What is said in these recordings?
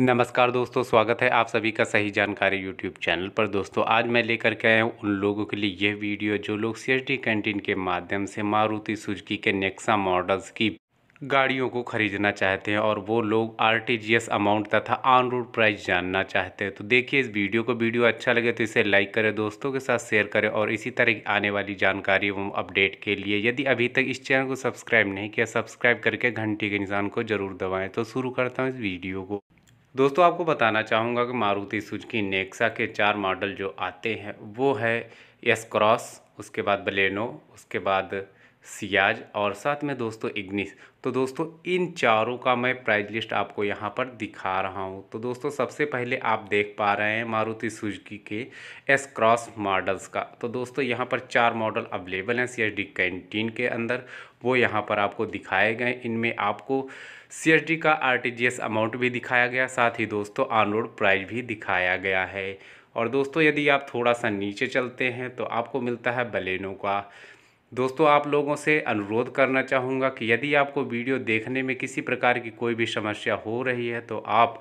नमस्कार दोस्तों स्वागत है आप सभी का सही जानकारी यूट्यूब चैनल पर दोस्तों आज मैं लेकर के आया हूँ उन लोगों के लिए यह वीडियो जो लोग सी कैंटीन के माध्यम से मारुति सुजुकी के नेक्सा मॉडल्स की गाड़ियों को ख़रीदना चाहते हैं और वो लोग आर अमाउंट तथा ऑन रोड प्राइस जानना चाहते हैं तो देखिए इस वीडियो को वीडियो अच्छा लगे तो इसे लाइक करें दोस्तों के साथ शेयर करें और इसी तरह की आने वाली जानकारी एवं अपडेट के लिए यदि अभी तक इस चैनल को सब्सक्राइब नहीं किया सब्सक्राइब करके घंटी के निशान को जरूर दबाएँ तो शुरू करता हूँ इस वीडियो को दोस्तों आपको बताना चाहूँगा कि मारुति सुजुकी नेक्सा के चार मॉडल जो आते हैं वो है एस क्रॉस उसके बाद बलेनो उसके बाद सियाज और साथ में दोस्तों इग्निस तो दोस्तों इन चारों का मैं प्राइज लिस्ट आपको यहाँ पर दिखा रहा हूँ तो दोस्तों सबसे पहले आप देख पा रहे हैं मारुति सुजुकी के एस क्रॉस मॉडल्स का तो दोस्तों यहाँ पर चार मॉडल अवेलेबल हैं सी कैंटीन के अंदर वो यहाँ पर आपको दिखाए गए इनमें आपको सी का आर अमाउंट भी दिखाया गया साथ ही दोस्तों ऑन रोड प्राइज भी दिखाया गया है और दोस्तों यदि आप थोड़ा सा नीचे चलते हैं तो आपको मिलता है बलेनो का दोस्तों आप लोगों से अनुरोध करना चाहूँगा कि यदि आपको वीडियो देखने में किसी प्रकार की कोई भी समस्या हो रही है तो आप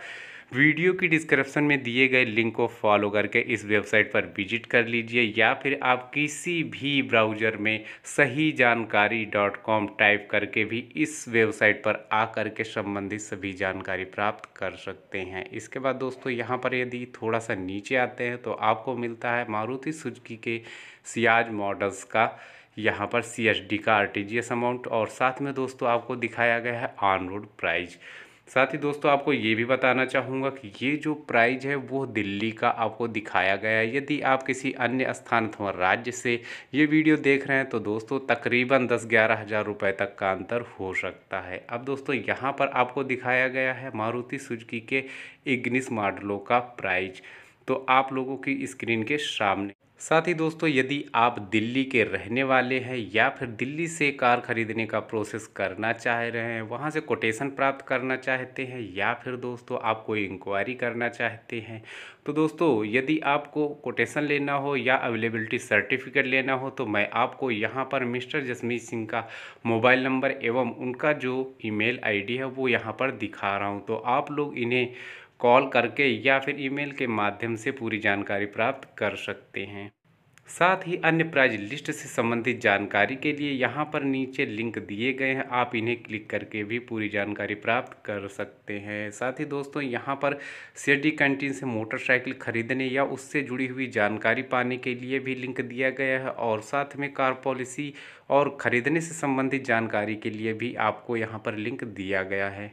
वीडियो की डिस्क्रिप्शन में दिए गए लिंक को फॉलो करके इस वेबसाइट पर विजिट कर लीजिए या फिर आप किसी भी ब्राउज़र में सही जानकारी डॉट कॉम टाइप करके भी इस वेबसाइट पर आ कर के संबंधित सभी जानकारी प्राप्त कर सकते हैं इसके बाद दोस्तों यहाँ पर यदि थोड़ा सा नीचे आते हैं तो आपको मिलता है मारुति सुजकी के सियाज मॉडल्स का यहाँ पर सी का आर अमाउंट और साथ में दोस्तों आपको दिखाया गया है ऑन रोड प्राइज साथ ही दोस्तों आपको ये भी बताना चाहूँगा कि ये जो प्राइज है वो दिल्ली का आपको दिखाया गया है यदि आप किसी अन्य स्थान अथवा राज्य से ये वीडियो देख रहे हैं तो दोस्तों तकरीबन दस ग्यारह हज़ार रुपये तक का अंतर हो सकता है अब दोस्तों यहाँ पर आपको दिखाया गया है मारुति सुजुकी के इग्निस मॉडलों का प्राइज तो आप लोगों की स्क्रीन के सामने साथ ही दोस्तों यदि आप दिल्ली के रहने वाले हैं या फिर दिल्ली से कार खरीदने का प्रोसेस करना चाह रहे हैं वहाँ से कोटेशन प्राप्त करना चाहते हैं या फिर दोस्तों आप कोई इंक्वायरी करना चाहते हैं तो दोस्तों यदि आपको कोटेशन लेना हो या अवेलेबिलिटी सर्टिफिकेट लेना हो तो मैं आपको यहाँ पर मिस्टर जसमीत सिंह का मोबाइल नंबर एवं उनका जो ईमेल मेल है वो यहाँ पर दिखा रहा हूँ तो आप लोग इन्हें कॉल करके या फिर ईमेल के माध्यम से पूरी जानकारी प्राप्त कर सकते हैं साथ ही अन्य प्राइज लिस्ट से संबंधित जानकारी के लिए यहाँ पर नीचे लिंक दिए गए हैं आप इन्हें क्लिक करके भी पूरी जानकारी प्राप्त कर सकते हैं साथ ही दोस्तों यहाँ पर सी कैंटीन से मोटरसाइकिल खरीदने या उससे जुड़ी हुई जानकारी पाने के लिए भी लिंक दिया गया है और साथ में कार पॉलिसी और ख़रीदने से संबंधित जानकारी के लिए भी आपको यहाँ पर लिंक दिया गया है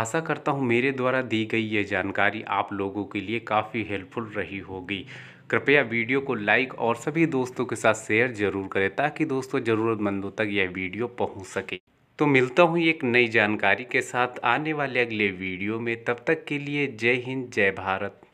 आशा करता हूँ मेरे द्वारा दी गई ये जानकारी आप लोगों के लिए काफ़ी हेल्पफुल रही होगी कृपया वीडियो को लाइक और सभी दोस्तों के साथ शेयर ज़रूर करें ताकि दोस्तों ज़रूरतमंदों तक यह वीडियो पहुँच सके तो मिलता हूँ एक नई जानकारी के साथ आने वाले अगले वीडियो में तब तक के लिए जय हिंद जय भारत